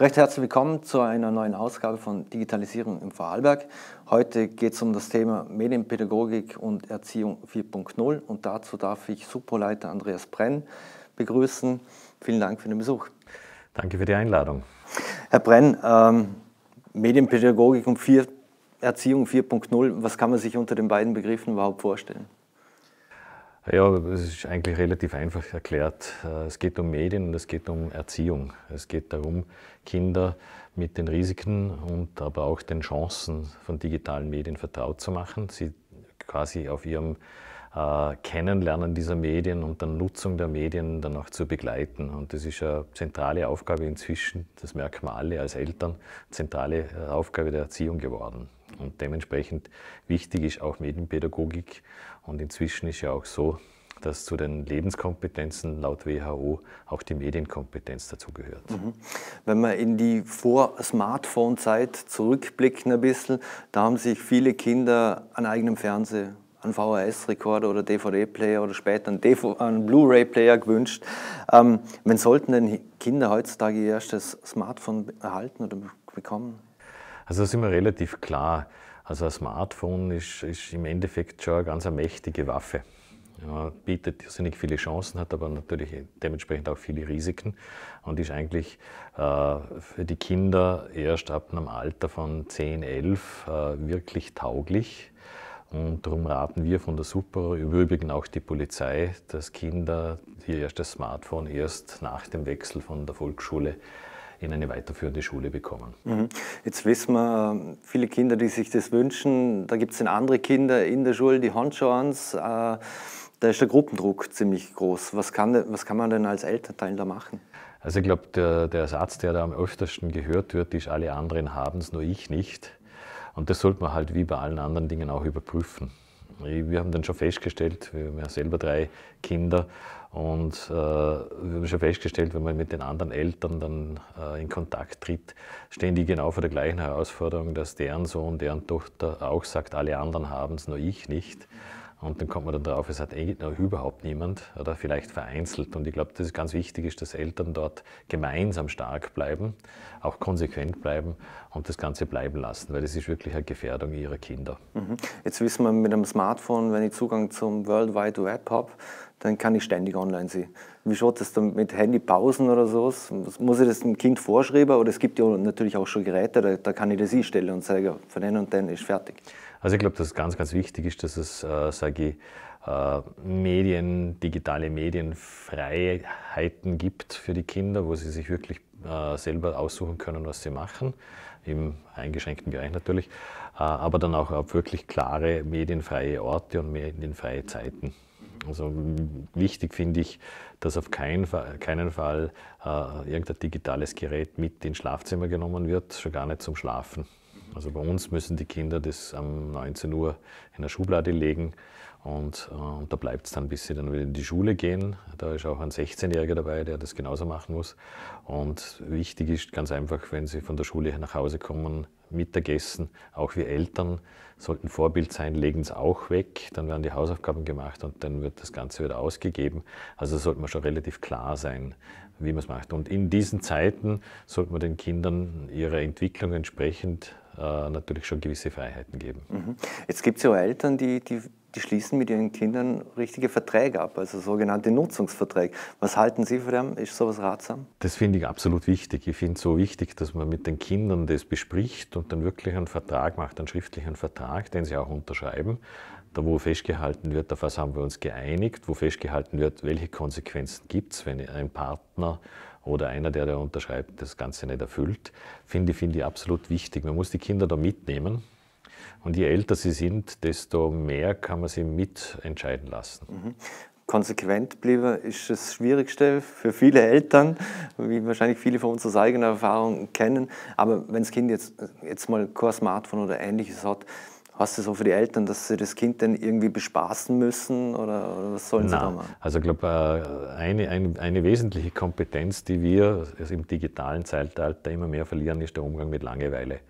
Recht herzlich willkommen zu einer neuen Ausgabe von Digitalisierung im Vorarlberg. Heute geht es um das Thema Medienpädagogik und Erziehung 4.0 und dazu darf ich Superleiter Andreas Brenn begrüßen. Vielen Dank für den Besuch. Danke für die Einladung. Herr Brenn, ähm, Medienpädagogik und vier, Erziehung 4.0, was kann man sich unter den beiden Begriffen überhaupt vorstellen? Ja, es ist eigentlich relativ einfach erklärt. Äh, es geht um Medien und es geht um Erziehung. Es geht darum, Kinder mit den Risiken und aber auch den Chancen von digitalen Medien vertraut zu machen, sie quasi auf ihrem äh, Kennenlernen dieser Medien und der Nutzung der Medien dann auch zu begleiten. Und das ist eine zentrale Aufgabe inzwischen, das merken wir alle als Eltern, zentrale äh, Aufgabe der Erziehung geworden. Und dementsprechend wichtig ist auch Medienpädagogik und inzwischen ist ja auch so, dass zu den Lebenskompetenzen laut WHO auch die Medienkompetenz dazugehört. Mhm. Wenn man in die Vor-Smartphone-Zeit zurückblicken ein bisschen, da haben sich viele Kinder an eigenem Fernseher, an VHS-Rekorder oder DVD-Player oder später einen, Blu-ray-Player gewünscht. Ähm, wenn sollten denn Kinder heutzutage ihr erstes Smartphone erhalten oder bekommen? Also das ist wir relativ klar. Also ein Smartphone ist, ist im Endeffekt schon eine ganz mächtige Waffe. Ja, bietet irrsinnig viele Chancen, hat aber natürlich dementsprechend auch viele Risiken und ist eigentlich äh, für die Kinder erst ab einem Alter von 10, 11 äh, wirklich tauglich. Und darum raten wir von der Super, übrigens auch die Polizei, dass Kinder ihr erstes Smartphone erst nach dem Wechsel von der Volksschule in eine weiterführende Schule bekommen. Mhm. Jetzt wissen wir, viele Kinder, die sich das wünschen, da gibt es dann andere Kinder in der Schule, die Handschuhans. Äh, da ist der Gruppendruck ziemlich groß. Was kann, was kann man denn als Elternteil da machen? Also ich glaube, der, der Satz, der da am öftersten gehört wird, ist, alle anderen haben es, nur ich nicht. Und das sollte man halt wie bei allen anderen Dingen auch überprüfen wir haben dann schon festgestellt, wir haben ja selber drei Kinder und äh, wir haben schon festgestellt, wenn man mit den anderen Eltern dann äh, in Kontakt tritt, stehen die genau vor der gleichen Herausforderung, dass deren Sohn, deren Tochter auch sagt, alle anderen haben es, nur ich nicht. Und dann kommt man dann drauf, es hat eh überhaupt niemand oder vielleicht vereinzelt. Und ich glaube, das ist ganz wichtig ist, dass Eltern dort gemeinsam stark bleiben, auch konsequent bleiben und das Ganze bleiben lassen, weil das ist wirklich eine Gefährdung ihrer Kinder. Mhm. Jetzt wissen wir mit einem Smartphone, wenn ich Zugang zum World Wide Web habe, dann kann ich ständig online sein. Wie schaut das dann mit Handypausen oder so? Muss ich das dem Kind vorschreiben? Oder es gibt ja natürlich auch schon Geräte, da, kann ich das einstellen und sagen, von denen und dann ist fertig. Also ich glaube, dass es ganz, ganz wichtig ist, dass es, äh, sage ich, äh, Medien, digitale Medienfreiheiten gibt für die Kinder, wo sie sich wirklich äh, selber aussuchen können, was sie machen, im eingeschränkten Bereich natürlich, äh, aber dann auch auf wirklich klare medienfreie Orte und medienfreie Zeiten. Also wichtig finde ich, dass auf keinen Fall, keinen Fall äh, irgendein digitales Gerät mit ins Schlafzimmer genommen wird, schon gar nicht zum Schlafen. Also bei uns müssen die Kinder das um 19 Uhr in der Schublade legen und, äh, und da bleibt es dann, bis sie dann wieder in die Schule gehen. Da ist auch ein 16-Jähriger dabei, der das genauso machen muss. Und wichtig ist ganz einfach, wenn sie von der Schule nach Hause kommen, Mittagessen, auch wir Eltern sollten Vorbild sein, legen es auch weg, dann werden die Hausaufgaben gemacht und dann wird das Ganze wieder ausgegeben. Also sollte man schon relativ klar sein, wie man es macht. Und in diesen Zeiten sollte man den Kindern ihrer Entwicklung entsprechend äh, natürlich schon gewisse Freiheiten geben. Mhm. Jetzt gibt es ja Eltern, die, die, die, schließen mit ihren Kindern richtige Verträge ab, also sogenannte Nutzungsverträge. Was halten Sie von dem? Ist sowas ratsam? Das finde ich absolut wichtig. Ich finde es so wichtig, dass man mit den Kindern das bespricht und dann wirklich einen Vertrag macht, einen schriftlichen Vertrag, den sie auch unterschreiben da wo festgehalten wird, auf was haben wir uns geeinigt, wo festgehalten wird, welche Konsequenzen gibt es, wenn ein Partner oder einer, der da unterschreibt, das Ganze nicht erfüllt, finde ich, finde ich absolut wichtig. Man muss die Kinder da mitnehmen. Und je älter sie sind, desto mehr kann man sie mitentscheiden lassen. Mhm. Konsequent bleiben ist das Schwierigste für viele Eltern, wie wahrscheinlich viele von uns aus eigener Erfahrung kennen. Aber wenn das Kind jetzt, jetzt mal kein Smartphone oder ähnliches hat, Hast du so für die Eltern, dass sie das Kind dann irgendwie bespaßen müssen oder, oder was sollen Nein. sie da machen? Also ich glaube, äh, eine, eine, eine, wesentliche Kompetenz, die wir im digitalen Zeitalter immer mehr verlieren, ist der Umgang mit Langeweile. Äh,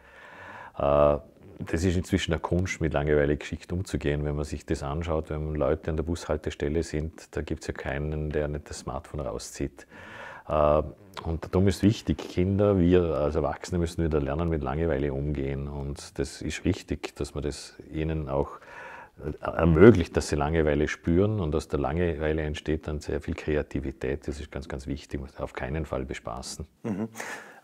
das ist inzwischen eine Kunst, mit Langeweile geschickt umzugehen. Wenn man sich das anschaut, wenn Leute an der Bushaltestelle sind, da gibt es ja keinen, der nicht das Smartphone rauszieht. Äh, und darum ist wichtig, Kinder, wir als Erwachsene müssen wieder lernen, mit Langeweile umgehen. Und das ist wichtig, dass man das ihnen auch äh, ermöglicht, dass sie Langeweile spüren und aus der Langeweile entsteht dann sehr viel Kreativität. Das ist ganz, ganz wichtig, muss auf keinen Fall bespaßen. Mhm.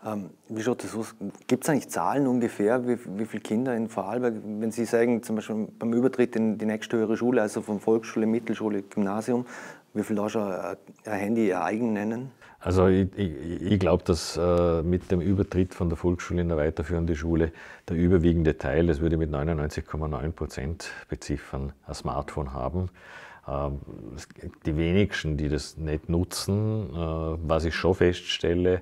Ähm, wie schaut das aus? Gibt es eigentlich Zahlen ungefähr, wie, wie viele Kinder in Vorarlberg, wenn Sie sagen, zum Beispiel beim Übertritt in die nächste höhere Schule, also von Volksschule, Mittelschule, Gymnasium, wie viele da schon ein Handy ihr eigen nennen? Also ich, ich, ich glaube, dass äh, mit dem Übertritt von der Volksschule in eine weiterführende Schule der überwiegende Teil, das würde ich mit 99,9 Prozent beziffern, ein Smartphone haben. Ähm, die wenigsten, die das nicht nutzen, äh, was ich schon feststelle,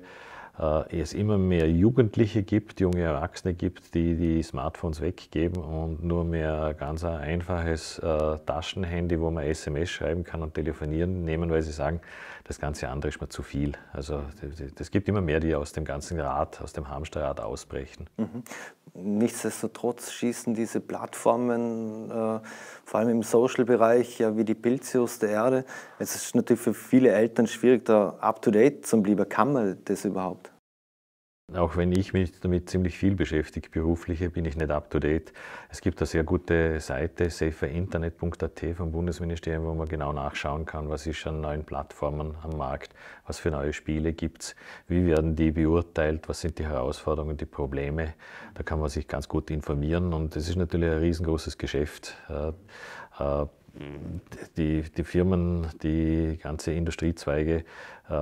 äh, es immer mehr Jugendliche gibt, junge Erwachsene gibt, die die Smartphones weggeben und nur mehr ganz ein einfaches äh, Taschenhandy, wo man SMS schreiben kann und telefonieren nehmen, weil sie sagen, das ganze andere ist mir zu viel. Also es gibt immer mehr, die aus dem ganzen Rad, aus dem Hamsterrad ausbrechen. Mhm. Nichtsdestotrotz schießen diese Plattformen, äh, vor allem im Social-Bereich, ja, wie die Pilze aus der Erde. Es ist natürlich für viele Eltern schwierig, da up-to-date zu bleiben. Kann man das überhaupt? Auch wenn ich mich damit ziemlich viel beschäftige, berufliche, bin ich nicht up to date. Es gibt eine sehr gute Seite, saferinternet.at vom Bundesministerium, wo man genau nachschauen kann, was ist an neuen Plattformen am Markt, was für neue Spiele gibt es, wie werden die beurteilt, was sind die Herausforderungen, die Probleme. Da kann man sich ganz gut informieren und es ist natürlich ein riesengroßes Geschäft. Äh, äh, die, die Firmen, die ganze Industriezweige, äh,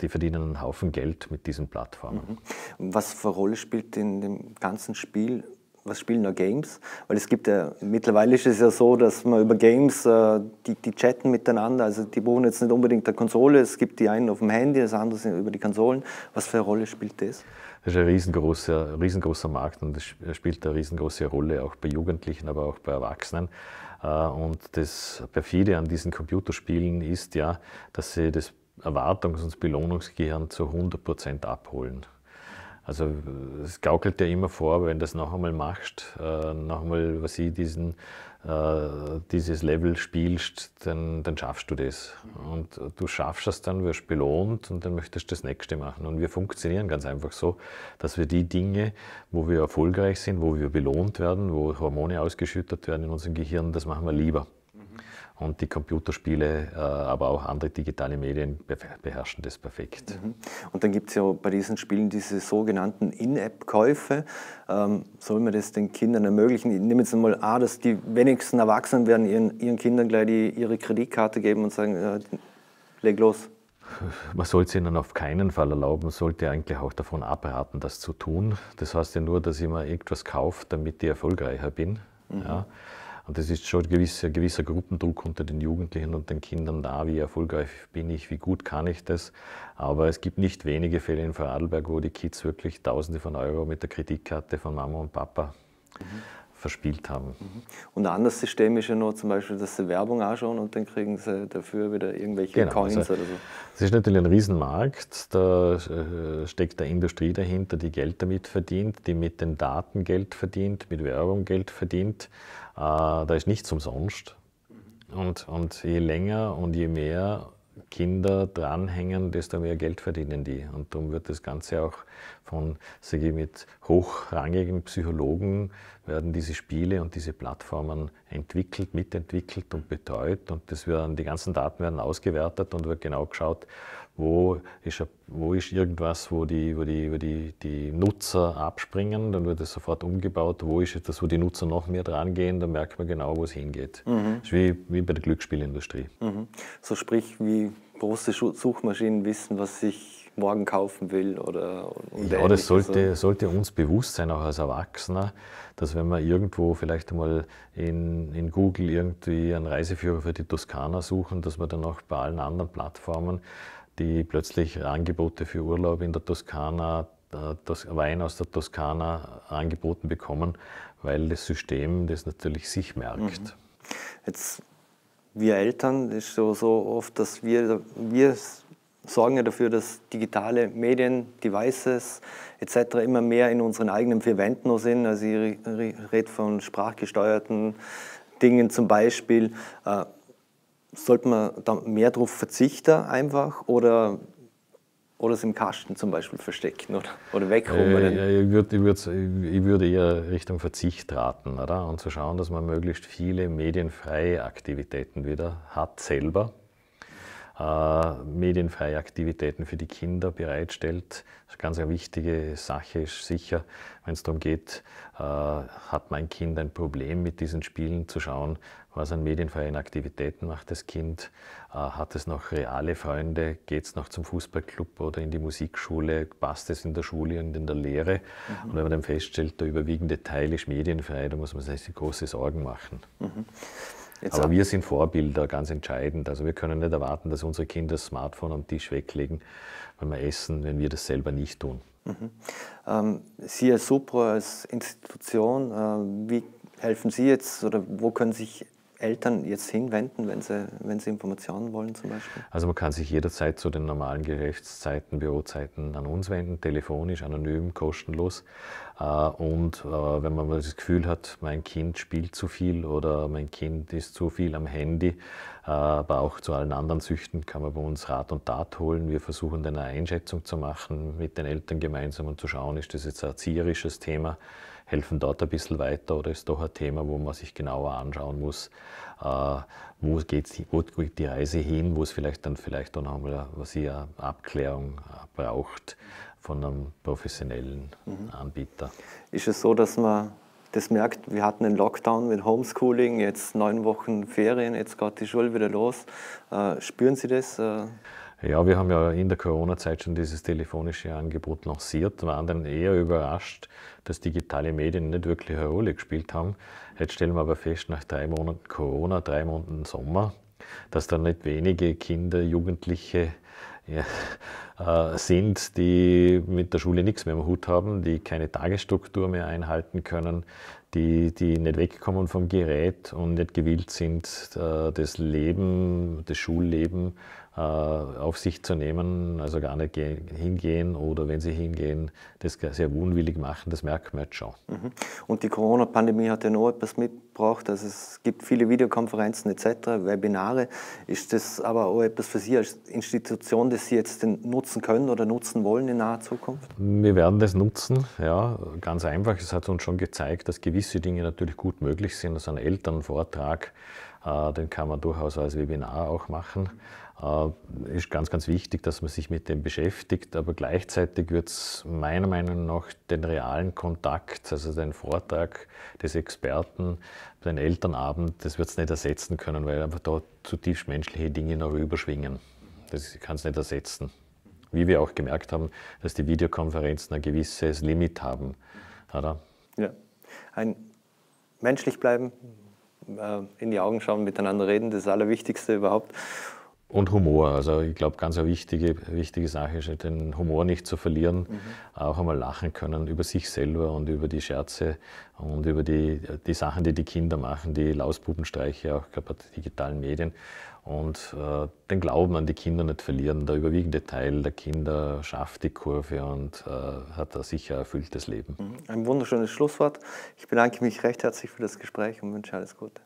die verdienen einen Haufen Geld mit diesen Plattformen. Mhm. Was für eine Rolle spielt in dem ganzen Spiel was spielen da Games? Weil es gibt ja, mittlerweile ist es ja so, dass man über Games, äh, die, die chatten miteinander, also die wohnen jetzt nicht unbedingt der Konsole, es gibt die einen auf dem Handy, das andere sind über die Konsolen. Was für eine Rolle spielt das? Das ist ein riesengroßer, riesengroßer Markt und es spielt eine riesengroße Rolle, auch bei Jugendlichen, aber auch bei Erwachsenen. Äh, und das Perfide an diesen Computerspielen ist ja, dass sie das Erwartungs- und Belohnungsgehirn zu 100 Prozent abholen. Also es gaukelt ja immer vor, wenn du das noch einmal machst, äh, noch einmal, was ich diesen, äh, dieses Level spielst, dann, dann schaffst du das. Und du schaffst es dann, wirst belohnt und dann möchtest du das nächste machen. Und wir funktionieren ganz einfach so, dass wir die Dinge, wo wir erfolgreich sind, wo wir belohnt werden, wo Hormone ausgeschüttet werden in unserem Gehirn, das machen wir lieber und die Computerspiele, äh, aber auch andere digitale Medien beherrschen das perfekt. Mhm. Und dann gibt es ja bei diesen Spielen diese sogenannten In-App-Käufe. Ähm, soll man das den Kindern ermöglichen? Ich nehme jetzt einmal an, dass die wenigsten Erwachsenen werden ihren, ihren Kindern gleich die, ihre Kreditkarte geben und sagen, äh, leg los. Man sollte es ihnen auf keinen Fall erlauben, sollte eigentlich auch davon abraten, das zu tun. Das heißt ja nur, dass ich mir irgendwas kaufe, damit ich erfolgreicher bin. Mhm. Ja. Und es ist schon ein gewisser, gewisser Gruppendruck unter den Jugendlichen und den Kindern da, wie erfolgreich bin ich, wie gut kann ich das. Aber es gibt nicht wenige Fälle in Vorarlberg, wo die Kids wirklich Tausende von Euro mit der Kreditkarte von Mama und Papa mhm verspielt haben. Mhm. Und anders System ist ja nur zum Beispiel, dass sie Werbung anschauen und dann kriegen sie dafür wieder irgendwelche genau, Coins also, oder so. Es ist natürlich ein Riesenmarkt, da äh, steckt eine Industrie dahinter, die Geld damit verdient, die mit den Daten Geld verdient, mit Werbung Geld verdient. Äh, da ist nichts umsonst. Und, und je länger und je mehr Kinder dranhängen, desto mehr Geld verdienen die. Und darum wird das Ganze auch von, sage ich, mit hochrangigen Psychologen werden diese Spiele und diese Plattformen entwickelt, mitentwickelt und betreut. Und das werden, die ganzen Daten werden ausgewertet und wird genau geschaut, wo ist, wo ist irgendwas, wo die, wo, die, wo die, die Nutzer abspringen, dann wird es sofort umgebaut. Wo ist etwas, wo die Nutzer noch mehr dran gehen, dann merkt man genau, wo es hingeht. Mhm. Das ist wie, wie bei der Glücksspielindustrie. Mhm. So sprich, wie große Suchmaschinen wissen, was sich morgen kaufen will oder und Ja, das sollte, also sollte, uns bewusst sein, auch als Erwachsener, dass wenn man irgendwo vielleicht einmal in, in Google irgendwie einen Reiseführer für die Toskana suchen, dass man dann auch bei allen anderen Plattformen, die plötzlich Angebote für Urlaub in der Toskana, das äh, Wein aus der Toskana angeboten bekommen, weil das System das natürlich sich merkt. Mhm. Jetzt wir Eltern das ist so, so oft, dass wir, wir sorgen ja dafür, dass digitale Medien, Devices etc. immer mehr in unseren eigenen vier Wänden sind. Also ich rede von sprachgesteuerten Dingen zum Beispiel. Äh, sollte man da mehr drauf verzichten einfach oder, oder es im Kasten zum Beispiel verstecken oder, oder wegräumen? Äh, ich, würd, ich, würd, ich würde eher Richtung Verzicht raten oder? und zu schauen, dass man möglichst viele medienfreie Aktivitäten wieder hat selber äh, medienfreie Aktivitäten für die Kinder bereitstellt. Das ist eine ganz wichtige Sache ist sicher, wenn es darum geht, äh, hat mein Kind ein Problem mit diesen Spielen, zu schauen, was an medienfreien Aktivitäten macht das Kind, äh, hat es noch reale Freunde, geht es noch zum Fußballclub oder in die Musikschule, passt es in der Schule und in der Lehre. Mhm. Und wenn man dann feststellt, der überwiegende Teil ist medienfrei, da muss man sich große Sorgen machen. Mhm. Jetzt Aber wir sind Vorbilder, ganz entscheidend. Also wir können nicht erwarten, dass unsere Kinder das Smartphone am Tisch weglegen, wenn wir essen, wenn wir das selber nicht tun. Mhm. Ähm, Sie als Supra, als Institution, äh, wie helfen Sie jetzt oder wo können sich Eltern jetzt hinwenden, wenn sie, wenn sie Informationen wollen zum Beispiel? Also man kann sich jederzeit zu den normalen Gerichtszeiten, Bürozeiten an uns wenden, telefonisch, anonym, kostenlos. Äh, und äh, wenn man das Gefühl hat, mein Kind spielt zu viel oder mein Kind ist zu viel am Handy, äh, aber auch zu allen anderen Süchten kann man bei uns Rat und Tat holen. Wir versuchen dann eine Einschätzung zu machen mit den Eltern gemeinsam und zu schauen, ist das jetzt ein erzieherisches Thema? helfen dort ein bisschen weiter oder ist doch ein Thema, wo man sich genauer anschauen muss, äh, wo, geht die Reise hin, wo es vielleicht dann vielleicht auch nochmal äh, was hier äh, Abklärung braucht von einem professionellen mhm. Anbieter. Ist es so, dass man das merkt, wir hatten einen Lockdown mit Homeschooling, jetzt neun Wochen Ferien, jetzt geht die Schule wieder los. spüren Sie das? Ja, wir haben ja in der Corona-Zeit schon dieses telefonische Angebot lanciert, waren dann eher überrascht, dass digitale Medien nicht wirklich eine Rolle gespielt haben. Jetzt stellen wir aber fest, nach drei Monaten Corona, drei Monaten Sommer, dass da nicht wenige Kinder, Jugendliche ja, äh, sind, die mit der Schule nichts mehr im Hut haben, die keine Tagesstruktur mehr einhalten können, die, die nicht wegkommen vom Gerät und nicht gewillt sind, äh, das Leben, das Schulleben äh, auf sich zu nehmen, also gar nicht hingehen oder wenn sie hingehen, das sehr unwillig machen, das merkt man jetzt schon. Mhm. Und die Corona-Pandemie hat ja noch etwas mitgebracht, also es gibt viele Videokonferenzen etc., Webinare. Ist das aber auch etwas für Sie als Institution, das Sie jetzt nutzen können oder nutzen wollen in naher Zukunft? Wir werden das nutzen, ja, ganz einfach. Es hat uns schon gezeigt, dass gewisse Dinge natürlich gut möglich sind, also ein Elternvortrag, äh, den kann man durchaus als Webinar auch machen. Äh, ist ganz, ganz wichtig, dass man sich mit dem beschäftigt, aber gleichzeitig wird es meiner Meinung nach den realen Kontakt, also den Vortrag des Experten, den Elternabend, das wird es nicht ersetzen können, weil einfach da zutiefst menschliche Dinge noch überschwingen. Das kann es nicht ersetzen. Wie wir auch gemerkt haben, dass die Videokonferenzen ein gewisses Limit haben. Oder? Ja, ein menschlich bleiben, äh, in die Augen schauen, miteinander reden, das ist das Allerwichtigste überhaupt und Humor. Also ich glaube, ganz eine wichtige, wichtige Sache ist, halt, den Humor nicht zu verlieren, mhm. auch einmal lachen können über sich selber und über die Scherze und über die, die Sachen, die die Kinder machen, die Lausbubenstreiche, auch gerade bei digitalen Medien. Und äh, den Glauben an die Kinder nicht verlieren. Der überwiegende Teil der Kinder schafft die Kurve und äh, hat ein sicher erfülltes Leben. Mhm. Ein wunderschönes Schlusswort. Ich bedanke mich recht herzlich für das Gespräch und wünsche alles Gute.